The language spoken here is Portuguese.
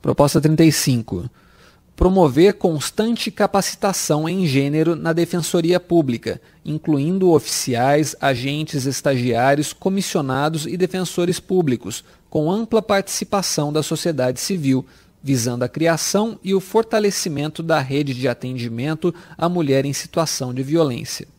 Proposta 35. Promover constante capacitação em gênero na Defensoria Pública, incluindo oficiais, agentes estagiários, comissionados e defensores públicos, com ampla participação da sociedade civil, visando a criação e o fortalecimento da rede de atendimento à mulher em situação de violência.